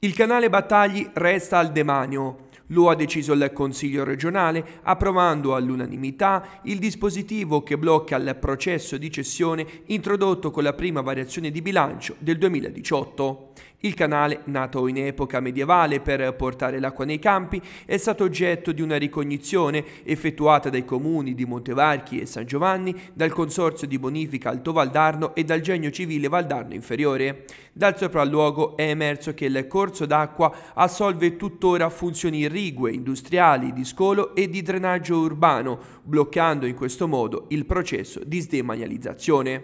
Il canale Battagli resta al demanio, lo ha deciso il Consiglio regionale approvando all'unanimità il dispositivo che blocca il processo di cessione introdotto con la prima variazione di bilancio del 2018. Il canale, nato in epoca medievale per portare l'acqua nei campi, è stato oggetto di una ricognizione effettuata dai comuni di Montevarchi e San Giovanni, dal Consorzio di Bonifica Alto Valdarno e dal Genio Civile Valdarno Inferiore. Dal sopralluogo è emerso che il corso d'acqua assolve tuttora funzioni irrigue irrigue industriali di scolo e di drenaggio urbano, bloccando in questo modo il processo di sdemanializzazione.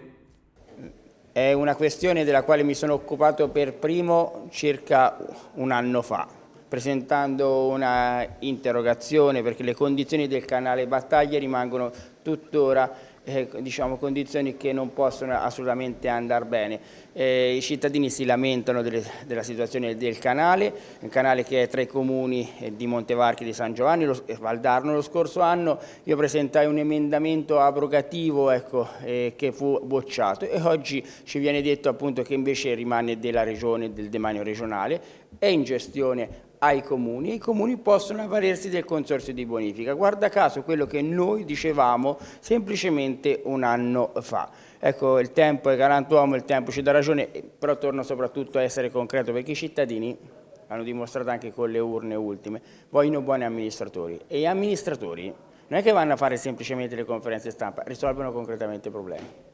È una questione della quale mi sono occupato per primo circa un anno fa, presentando una interrogazione perché le condizioni del canale Battaglia rimangono tuttora eh, diciamo, condizioni che non possono assolutamente andare bene. Eh, I cittadini si lamentano delle, della situazione del canale, un canale che è tra i comuni eh, di Montevarchi e di San Giovanni lo, eh, Valdarno. Lo scorso anno io presentai un emendamento abrogativo ecco, eh, che fu bocciato e oggi ci viene detto appunto che invece rimane della regione, del demanio regionale, è in gestione ai comuni e i comuni possono avvalersi del consorzio di bonifica. Guarda caso quello che noi dicevamo semplicemente un anno fa. Ecco, il tempo è galantuomo, il tempo ci dà ragione, eh, però torno soprattutto a essere concreto perché i cittadini hanno dimostrato anche con le urne ultime, vogliono buoni amministratori e gli amministratori non è che vanno a fare semplicemente le conferenze stampa, risolvono concretamente i problemi.